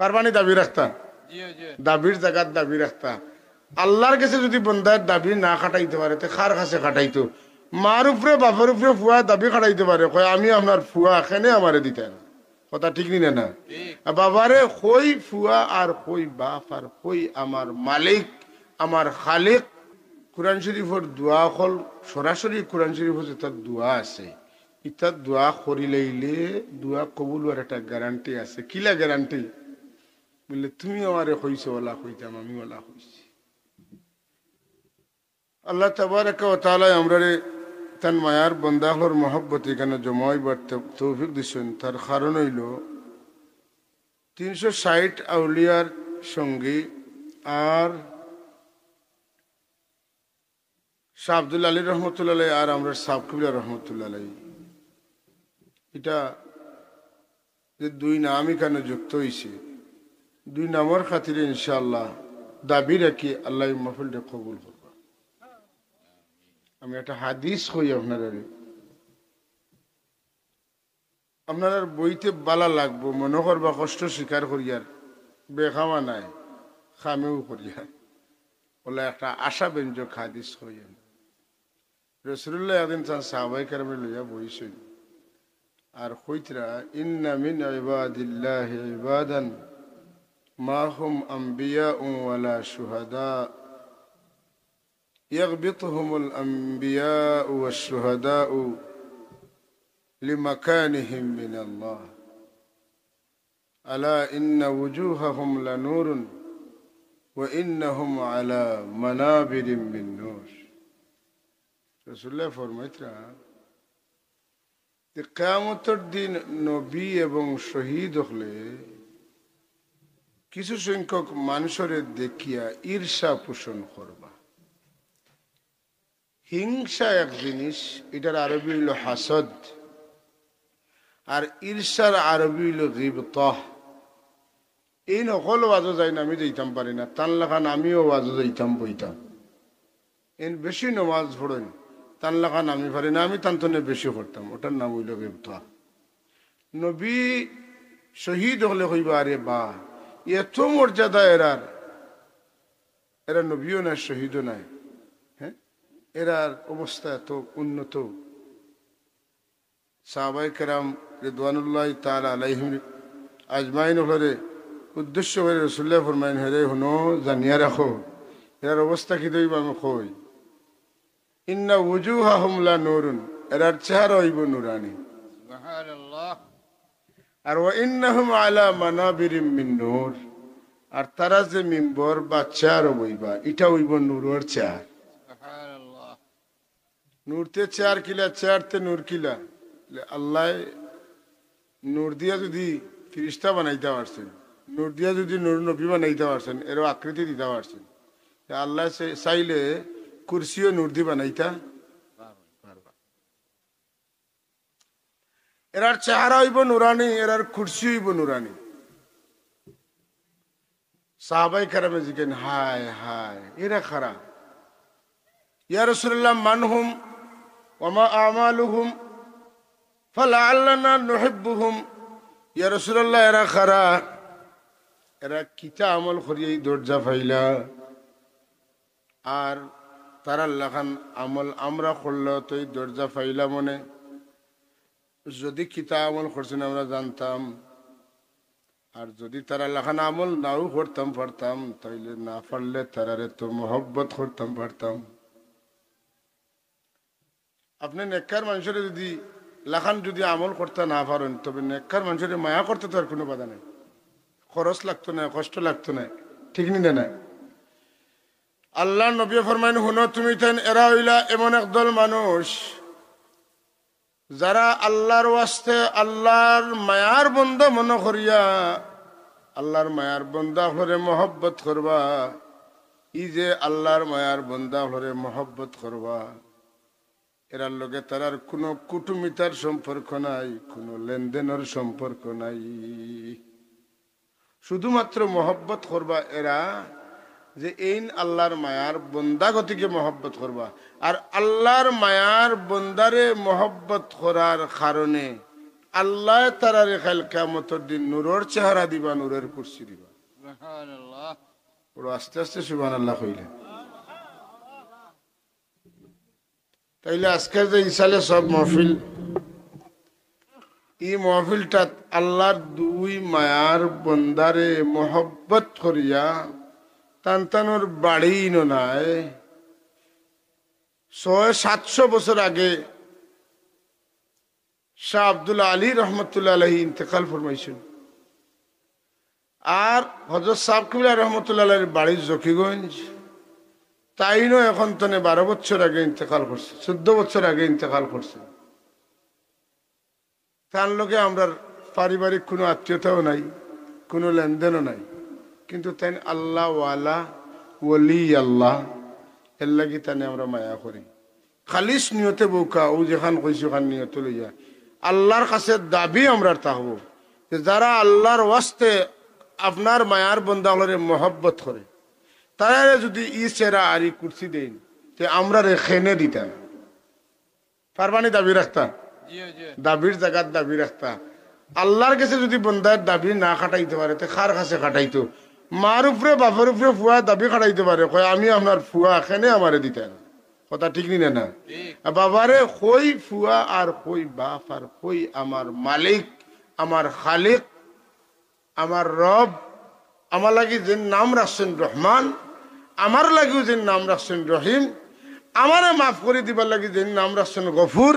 পারবানি দাবি রাখতা দাবির জায়গার দাবি রাখতা আল্লাহর কাছে যদি বন্ধার দাবি না খাটাইতে পারে তো খার কাছে খাটাইতো মার উপরে বাপের উপরে ফুয়া দাবি খাটাইতে পারে কয় আমি আপনার ফুয়া এখানে আমারে দিতেন কথা ঠিক নিনে না বাবারে হই ফুয়া আর হই বাপ আর হই আমার মালিক আমার খালিক কোরআন শরীফর দোয়া হল সরাসরি কোরআন শরীফর তার দোয়া আছে ইত্যাদ দোয়া করিলেইলে দোয়া কবুল হওয়ার একটা গ্যারান্টি আছে কিলা গ্যারান্টি বললে তুমি আমারে হইছ ওলা হইতাম আমি ওলা হইছি আল্লাহ তাবার তালায় আমরা তান মায়ার বন্দাহলোর মহব্বত এখানে জমাইবার তৌফিক দিচ্ছেন তার কারণ হইল তিনশো ষাট আউলিয়ার সঙ্গে আর শাহ আব্দুল আলী রহমতুল্লাহ আর আমরা সাহ কবিরা রহমতুল্লাহ এটা যে দুই নাম এখানে যুক্ত হয়েছে দুই নম্বর খাতিরে ইনশাআল্লাহ দাবি রাখি আল্লাহ মাহফিলটা কবুল করব আমি একটা হাদিস হই আপনারা আপনার বইতে বালা লাগবো মনে করবা কষ্ট স্বীকার করিয়ার বেখামা নাই খামেও করিয়ার বলে একটা আশা ব্যঞ্জক হাদিস হইয়ান রসুল্লাহ একদিন তার সাহবাই কারণে লইয়া বইছেন আর হইতরা ইন্না মিন ইবাদিল্লাহ ইবাদান ما هم أنبياء ولا شهداء يغبطهم الأنبياء والشهداء لمكانهم من الله ألا إن وجوههم لنور وإنهم على منابر من نور رسول الله فرماitra دي قيامة الدين نبي এবং شهيد হলে কিছু সংখ্যক মানুষের দেখিয়া ঈর্ষা পোষণ করবা হিংসা এক জিনিস এটার আরবি হইল হাসদ আর ঈর্ষার আরবি হইল গিবত এই নকল বাজো যাই না আমি যাইতাম পারি না তান লাখান আমিও বাজো যাইতাম বইতাম এন বেশি নমাজ ভরেন তান লাখান আমি পারি না আমি তান তনে বেশি করতাম ওটার নাম হইল গিবত নবী শহীদ হলে হইবা আরে বা এত মর্যাদা এরার এরা নবীও না শহীদ নাই হ্যাঁ এরার অবস্থা এত উন্নত সাহবাই কেরাম রেদানুল্লাহ তার আলাইহ আজমাইন হরে উদ্দেশ্য করে রসুল্লাহ ফরমাইন হরে হন জানিয়া রাখো এরার অবস্থা কি দইব আমি কই ইন্না উজুহা হাহমলা নরুন এরার চেহারা হইব নুরানি আর ও ইন্নাহুম আলা মানাবিরিম আর তারা যে মিম্বর বা চেয়ার বইবা এটা হইব নূরের চেয়ার নূরতে চেয়ার কিলা চেয়ারতে নূর কিলা আল্লাহ নূর দিয়া যদি ফিরিস্তা বানাইতে পারছেন নূর দিয়া যদি নূর নবী বানাইতে পারছেন এরও আকৃতি দিতে পারছেন আল্লাহ চাইলে কুরসিও নূর দি বানাইতা এরার চেহারা হইব নুরানি এরার খুরশি হইব নুরানি সাহাবাই খারামে জিকেন হায় হায় এরা খারা ইয়ারসুল্লাহ মানহুম ওমা আমালুহুম ফলা আল্লাহ নহব্বুহুম ইয়ারসুল্লাহ এরা খারা এরা কিতা আমল এই দরজা ফাইলা আর তারা লাখান আমল আমরা করল তো দরজা ফাইলা মনে যদি কিতা আমল করছেন আমরা জানতাম আর যদি তারা লেখান আমল নাও করতাম পারতাম তাইলে না পারলে তারারে তো মহব্বত করতাম পারতাম আপনি নেককার মানুষের যদি লাখান যদি আমল করতে না পারেন তবে নেককার মানুষের মায়া করতে তো আর কোনো বাধা নেই খরচ লাগতো না কষ্ট লাগতো না ঠিক নি না আল্লাহ নবী ফরমাইন হুন তুমি তেন এরা হইলা এমন একদল মানুষ যারা আল্লাহর ওয়াস্তে আল্লাহর মায়ার বন্ধ মনে করিয়া আল্লাহর মায়ার বন্ধা হরে মহব্বত করবা ই যে আল্লাহর মায়ার বন্ধা হরে মহব্বত করবা এরার লগে তারার কোনো কুটুমিতার সম্পর্ক নাই কোনো লেনদেনের সম্পর্ক নাই শুধুমাত্র মহব্বত করবা এরা যে এইন আল্লাহর মায়ার বন্দাগতিকে মহব্বত করবা আর আল্লাহর মায়ার বন্দারে মহব্বত করার কারণে আল্লাহ তারারে খাইল কামতর দিন নূরের চেহারা দিবা নূরের কুর্সি দিবা আস্তে আস্তে সুবান আল্লাহ কইলে তাইলে আজকের যে ইসালে সব মহফিল এই মহফিলটা আল্লাহর দুই মায়ার বন্দারে মহব্বত করিয়া তানতানোর বাড়ি নয় ছয় সাতশো বছর আগে শাহ আবদুল্লা আলী রহমতুল্লা আলহী ইন্তেকাল ফরমাইছেন আর হজরত সাহ কিবলা রহমতুল্লা আলহীর বাড়ি জকিগঞ্জ তাইনও এখন তনে বারো বছর আগে ইন্তেকাল করছে চোদ্দ বছর আগে ইন্তেকাল করছে তার লোকে আমরা পারিবারিক কোনো আত্মীয়তাও নাই কোনো লেনদেনও নাই কিন্তু তাই আল্লাহ ওলি আল্লাহ এর লাগি তানে আমরা মায়া করি খালিস নিয়তে বৌকা ও যেখান কইস ওখান নিয়ত লইয়া আল্লাহর কাছে দাবি আমরা তাহব যে যারা আল্লাহর ওয়াস্তে আপনার মায়ার বন্দাগুলোরে মহব্বত করে তারা যদি ই চেরা আরি কুর্সি দেন তে আমরা রে খেনে দিতাম পারবানি দাবি রাখতা দাবির জায়গার দাবি রাখতা আল্লাহর কাছে যদি বন্দার দাবি না খাটাইতে পারে তে খার কাছে খাটাইতো মার উপরে বাপের উপরে ফুয়া দাবি খাড়াইতে পারে কয় আমি আপনার ফুয়া এখানে আমারে দিতেন কথা ঠিক নিনে না বাবারে হই ফুয়া আর হই বাপ আর হই আমার মালিক আমার খালিক আমার রব আমার লাগি যে নাম রাখছেন রহমান আমার লাগিও যে নাম রাখছেন রহিম আমারে মাফ করে দিবার লাগে যে নাম রাখছেন গফুর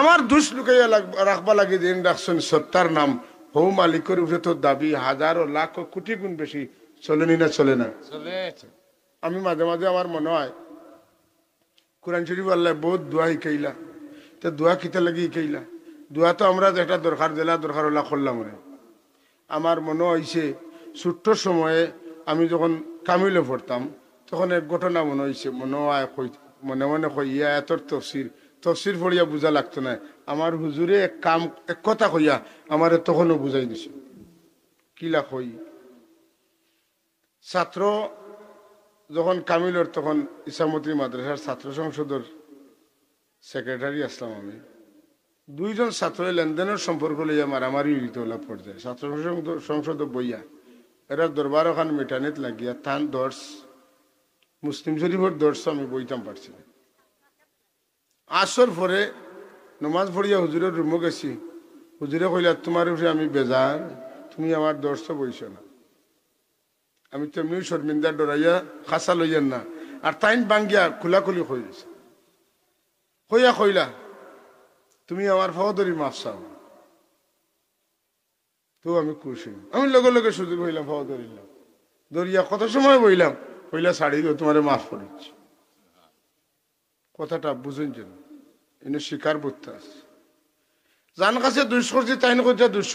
আমার দুষ লুকাইয়া রাখবার লাগে যে রাখছেন সত্তার নাম হো মালিকের উপরে তোর দাবি হাজারো লাখ কোটি গুণ বেশি চলেনি না চলে না আমি মাঝে মাঝে আমার মনে হয় কোরআন শরীফ আল্লাহ বহুত দোয়া শিখাইলা তো দোয়া কিতা লাগি শিখাইলা দোয়া তো আমরা যেটা দরকার দিলা দরকার হলা করলাম রে আমার মনে হয়েছে ছোট্ট সময়ে আমি যখন কামিলে পড়তাম তখন এক ঘটনা মনে হয়েছে মনে হয় মনে মনে কই ইয়া এত তফসির তফসির পড়িয়া বোঝা লাগতো না আমার হুজুরে এক কাম এক কথা কইয়া আমার তখনও বুঝাই দিছে লাখ হই ছাত্র যখন কামিলর তখন ইসামতী মাদ্রাসার ছাত্র সংসদের সেক্রেটারি আসলাম আমি দুইজন ছাত্রের লেনদেনের সম্পর্ক লইয়া মারামারি হইতে লাভ পর্যায়ে ছাত্র সংসদ বইয়া এরা দরবার ওখান মেটানিত লাগিয়া থান দর্শ মুসলিম শরীফের দর্শ আমি বইতাম পারছিলাম আসর পরে নমাজ পড়িয়া হুজুরের রুমও গেছি হুজুরে কইলা তোমার উঠে আমি বেজার তুমি আমার দর্শ বইস না আমি তেমনি শর্মিন্দা ডরাইয়া খাসা লইয়ান না আর তাইন বাঙ্গিয়া খুলি হয়েছে হইয়া কইলা তুমি আমার ফদরি মাছ চাও তো আমি খুশি আমি লগে লগে সুযোগ হইলাম ফদরিলাম দরিয়া কত সময় বইলাম কইলা শাড়ি তোমার মাছ পড়েছি কথাটা বুঝুন যেন এনে শিকার বুঝতে আছে যান কাছে দুইশ করছি তাই কইটা দুইশ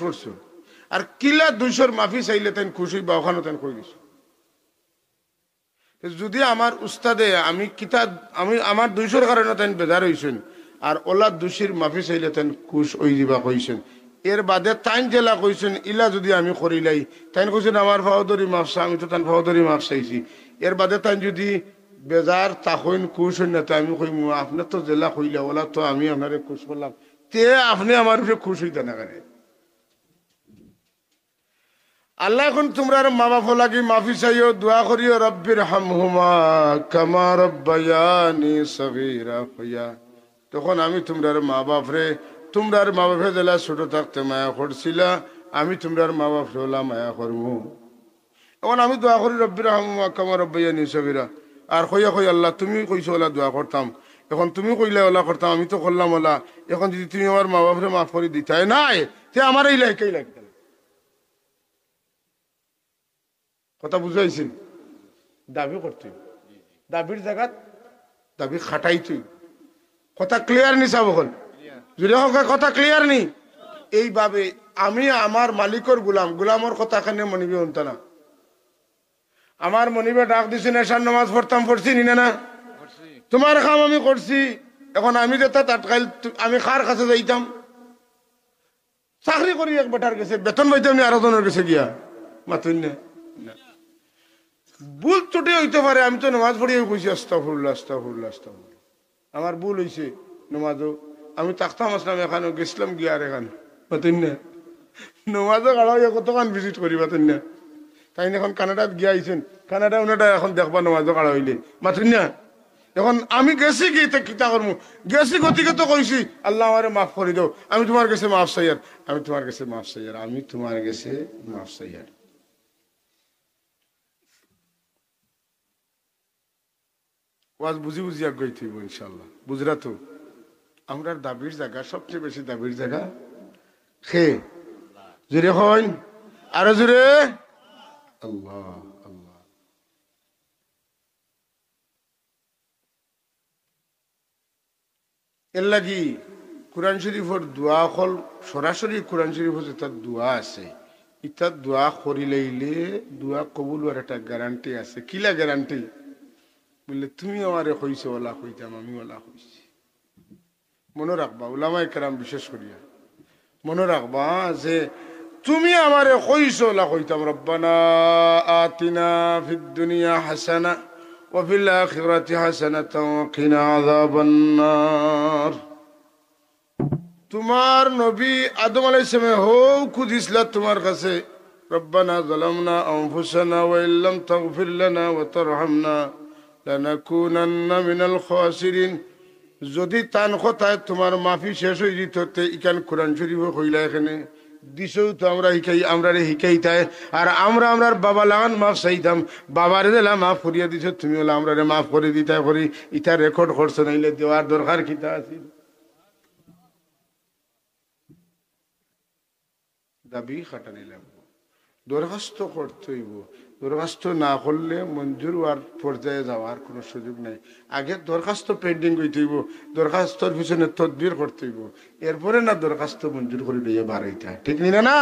আর কিলা দুইশোর মাফি চাইলে তাই খুশি বা ওখানে তাই কই গেছো যদি আমার উস্তাদে আমি কিতা আমি আমার দুইশোর কারণে তাই বেজার হয়েছেন আর ওলা দোষীর মাফি চাইলে তাই খুশ ওই দিবা কইছেন এর বাদে তাইন জেলা কইছেন ইলা যদি আমি করিলাই তাইন কইছেন আমার ভাওদরি মাফসা আমি তো তাই ভাওদরি মাফ চাইছি এর বাদে তাইন যদি বেজার তাহইন কুশ হইন না তো আমি কইম আপনার তো জেলা কইলা ওলা তো আমি আপনারে খুশ করলাম তে আপনি আমার উপরে খুশ হইতে না কেন আল্লাহ এখন তোমরা মা বাপ লাগি মাফি চাইও দোয়া করিও রব্বির হামহুমা কামা রব্বায়ানি সগীরা হইয়া তখন আমি তোমরার মা বাপ রে তোমরার মা বাপে জেলা ছোট থাকতে মায়া করছিলা আমি তোমরার মা রে ওলা মায়া করবো এখন আমি দোয়া করি রব্বির হামহুমা কামা রব্বায়ানি সগীরা আর কইয়া কই আল্লাহ তুমি কইছো ওলা দোয়া করতাম এখন তুমি কইলে ওলা করতাম আমি তো করলাম ওলা এখন যদি তুমি আমার মা বাপরে মাফ করে দিতাই নাই তে আমার এই লাইকেই লাগবে কথা বুঝাইছেন দাবি করতে দাবির জায়গাত দাবি খাটাই তুই কথা ক্লিয়ার নি সব হল যদি হোক কথা ক্লিয়ার নি এইভাবে আমি আমার মালিকর গুলাম গুলামর কথা খানে মনে বিহন্ত না আমার মনিবে ডাক দিছি নেশার নামাজ পড়তাম পড়ছি নিনে না তোমার কাম আমি করছি এখন আমি যে তা আমি কার কাছে যাইতাম চাকরি করি এক বেটার গেছে বেতন পাইতাম নি আরো জনের গেছে গিয়া মাতুন না ভুল চটে হইতে পারে আমি তো নামাজ পড়িয়ে কইছি আস্তাফুল্লা আস্তা আস্তাফুল্লা আমার ভুল হয়েছে নমাজও আমি তাকতাম আসলাম এখানে গেছিলাম গিয়া আর এখানে মাতুন নমাজও গাড়া কতক্ষণ ভিজিট করি মাতুন না তাই এখন কানাডাত গিয়া আইছেন কানাডা উনাটা এখন দেখবা নমাজ কাড়া হইলে মাথুন না এখন আমি গেছি কি কিতা করবো গেছি গতিকে তো কইছি আল্লাহ আমারে মাফ করে দাও আমি তোমার কাছে মাফ সাইয়ার আমি তোমার কাছে মাফ সাইয়ার আমি তোমার কাছে মাফ সাইয়ার ওয়াজ বুঝি বুঝি গৈ থাকবো ইনশাল্লাহ বুঝরা তো আমরা দাবির জায়গা সবচেয়ে বেশি দাবির জায়গা খে জুড়ে হন আরো জুড়ে আল্লাহ আল্লাহ এর লাগি কোরআন শরীফর দোয়া হল সরাসরি কোরআন তার দোয়া আছে দোয়া দোয়া কবুল হওয়ার একটা গ্যারান্টি আছে কিলা গ্যারান্টি বললে তুমি আমারে হইছে ওলা হইতাম আমি ওলা হইছি মনে রাখবা ওলামাই কেরাম বিশেষ করিয়া মনে রাখবা যে তুমি আমারে কইছো লা কইতাম রব্বানা আতিনা ফিদ দুনিয়া হাসানা ওয়া ফিল আখিরাতি হাসানাতাও ওয়া আযাবান নার তোমার নবী আদম আলাইহিস সালাম হও কুদিসলা তোমার কাছে রব্বানা যালামনা আনফুসানা ওয়া ইল্লাম তাগফির লানা ওয়া তারহামনা লানাকুনান্না মিনাল খাসিরিন যদি তান কথায় তোমার মাফি শেষ হয়ে যেত ইকান কোরআন শরীফ হইলা এখানে দিছেও তো আমরা হিকাই আমরা রে হিকাই হিকাইতায় আর আমরা আমরার বাবা লাগান মাফ চাইতাম বাবারে দিলা মাফ করিয়া দিছ তুমি হলে আমরা রে মাফ করে দিতে করি ইটা রেকর্ড খরচ নাইলে দেওয়ার দরকার কিতা আছে দাবি খাটানি লাগবো দরখাস্ত করতে হইব দরখাস্ত না করলে মঞ্জুর আর পর্যায়ে যাওয়ার কোনো সুযোগ নাই আগে দরখাস্ত পেন্ডিং হইতে দরখাস্তর পিছনে তদবির করতে হইব এরপরে না দরখাস্ত মঞ্জুর করে দিয়ে বাড়াইটা ঠিক নিনা না